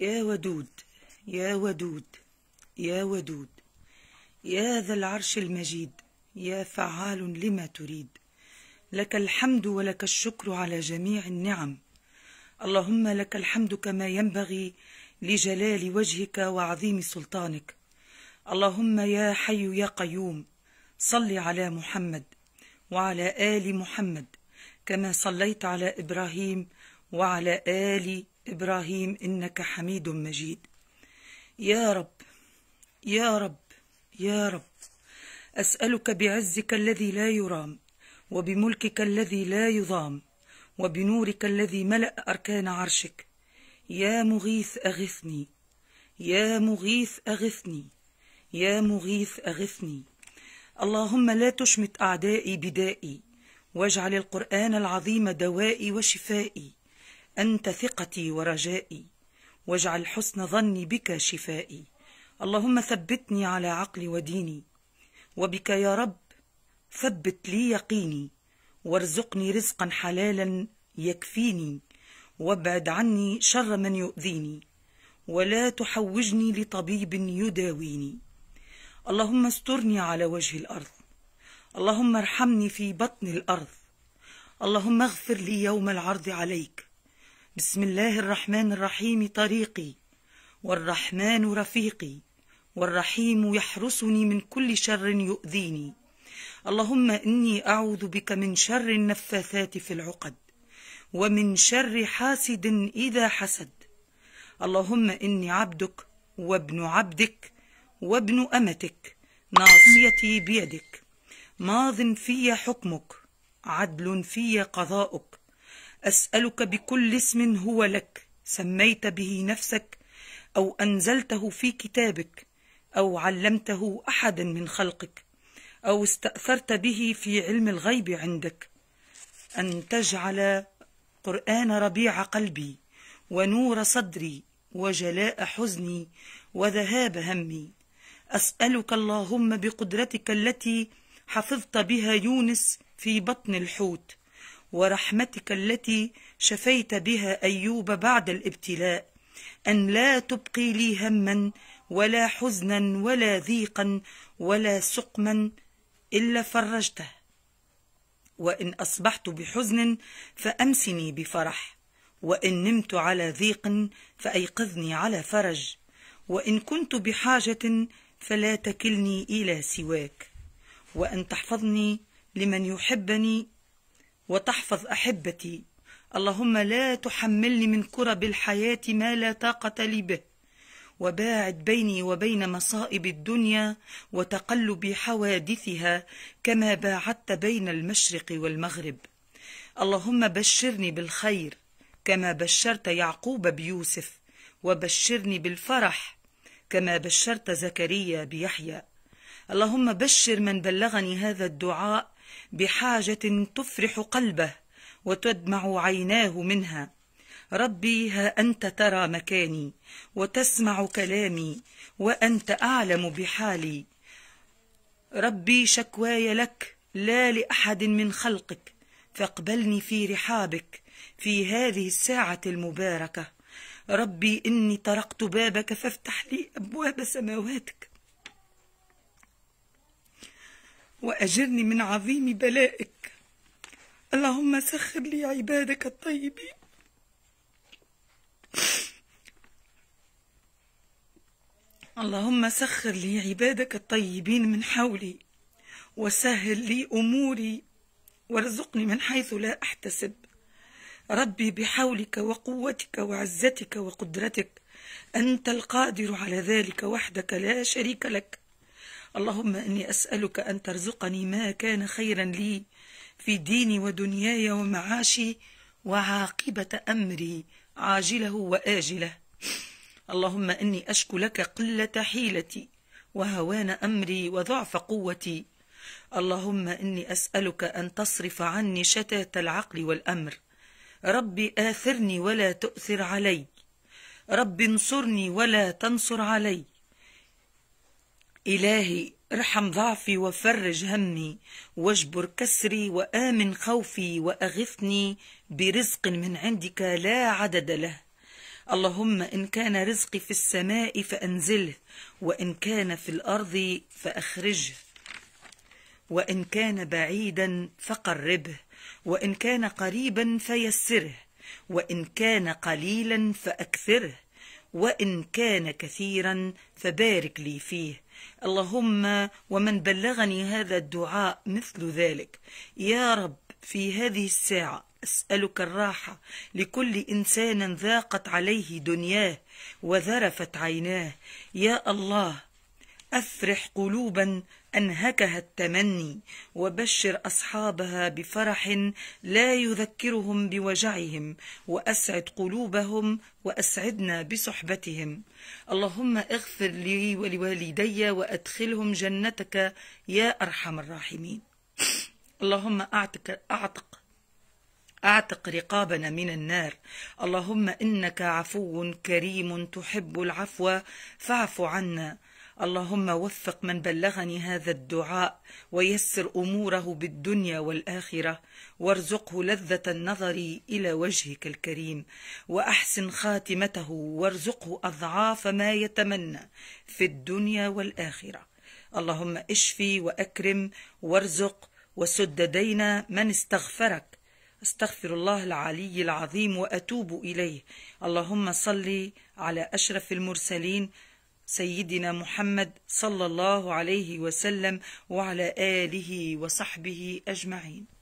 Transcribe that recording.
يا ودود يا ودود يا ودود يا ذا العرش المجيد يا فعال لما تريد لك الحمد ولك الشكر على جميع النعم اللهم لك الحمد كما ينبغي لجلال وجهك وعظيم سلطانك اللهم يا حي يا قيوم صل على محمد وعلى ال محمد كما صليت على ابراهيم وعلى ال إبراهيم إنك حميد مجيد يا رب يا رب يا رب أسألك بعزك الذي لا يرام وبملكك الذي لا يضام وبنورك الذي ملأ أركان عرشك يا مغيث أغثني يا مغيث أغثني يا مغيث أغثني اللهم لا تشمت أعدائي بدائي واجعل القرآن العظيم دوائي وشفائي أنت ثقتي ورجائي واجعل حسن ظني بك شفائي اللهم ثبتني على عقلي وديني وبك يا رب ثبت لي يقيني وارزقني رزقا حلالا يكفيني وابعد عني شر من يؤذيني ولا تحوجني لطبيب يداويني اللهم استرني على وجه الارض اللهم ارحمني في بطن الارض اللهم اغفر لي يوم العرض عليك بسم الله الرحمن الرحيم طريقي والرحمن رفيقي والرحيم يحرسني من كل شر يؤذيني اللهم إني أعوذ بك من شر النفاثات في العقد ومن شر حاسد إذا حسد اللهم إني عبدك وابن عبدك وابن أمتك ناصيتي بيدك ماض في حكمك عدل في قضاؤك أسألك بكل اسم هو لك سميت به نفسك أو أنزلته في كتابك أو علمته أحدا من خلقك أو استأثرت به في علم الغيب عندك أن تجعل قرآن ربيع قلبي ونور صدري وجلاء حزني وذهاب همي أسألك اللهم بقدرتك التي حفظت بها يونس في بطن الحوت ورحمتك التي شفيت بها أيوب بعد الابتلاء أن لا تبقي لي هما ولا حزنا ولا ضيقا ولا سقما إلا فرجته وإن أصبحت بحزن فأمسني بفرح وإن نمت على ضيق فأيقظني على فرج وإن كنت بحاجة فلا تكلني إلى سواك وأن تحفظني لمن يحبني وتحفظ أحبتي اللهم لا تحملني من كرب الحياة ما لا طاقة لي به وباعد بيني وبين مصائب الدنيا وتقلب حوادثها كما باعدت بين المشرق والمغرب اللهم بشرني بالخير كما بشرت يعقوب بيوسف وبشرني بالفرح كما بشرت زكريا بيحيى اللهم بشر من بلغني هذا الدعاء بحاجة تفرح قلبه وتدمع عيناه منها ربي ها أنت ترى مكاني وتسمع كلامي وأنت أعلم بحالي ربي شكواي لك لا لأحد من خلقك فاقبلني في رحابك في هذه الساعة المباركة ربي إني طرقت بابك فافتح لي أبواب سماواتك وأجرني من عظيم بلائك اللهم سخر لي عبادك الطيبين اللهم سخر لي عبادك الطيبين من حولي وسهل لي أموري وارزقني من حيث لا أحتسب ربي بحولك وقوتك وعزتك وقدرتك أنت القادر على ذلك وحدك لا شريك لك اللهم إني أسألك أن ترزقني ما كان خيرا لي في ديني ودنياي ومعاشي وعاقبة أمري عاجله وآجله اللهم إني أشكو لك قلة حيلتي وهوان أمري وضعف قوتي اللهم إني أسألك أن تصرف عني شتات العقل والأمر ربي آثرني ولا تؤثر علي ربي انصرني ولا تنصر علي إلهي ارحم ضعفي وفرج همي واجبر كسري وآمن خوفي وأغثني برزق من عندك لا عدد له اللهم إن كان رزقي في السماء فأنزله وإن كان في الأرض فأخرجه وإن كان بعيدا فقربه وإن كان قريبا فيسره وإن كان قليلا فأكثره وإن كان كثيرا فبارك لي فيه اللهم ومن بلغني هذا الدعاء مثل ذلك يا رب في هذه الساعة أسألك الراحة لكل إنسان ذاقت عليه دنياه وذرفت عيناه يا الله أفرح قلوبا أنهكها التمني وبشر أصحابها بفرح لا يذكرهم بوجعهم وأسعد قلوبهم وأسعدنا بصحبتهم اللهم اغفر لي ولوالدي وأدخلهم جنتك يا أرحم الراحمين اللهم أعتق, أعتق اعتق رقابنا من النار اللهم انك عفو كريم تحب العفو فاعف عنا اللهم وفق من بلغني هذا الدعاء ويسر اموره بالدنيا والاخره وارزقه لذه النظر الى وجهك الكريم واحسن خاتمته وارزقه اضعاف ما يتمنى في الدنيا والاخره اللهم اشفي واكرم وارزق وسد دينا من استغفرك استغفر الله العلي العظيم واتوب اليه اللهم صل على اشرف المرسلين سيدنا محمد صلى الله عليه وسلم وعلى آله وصحبه أجمعين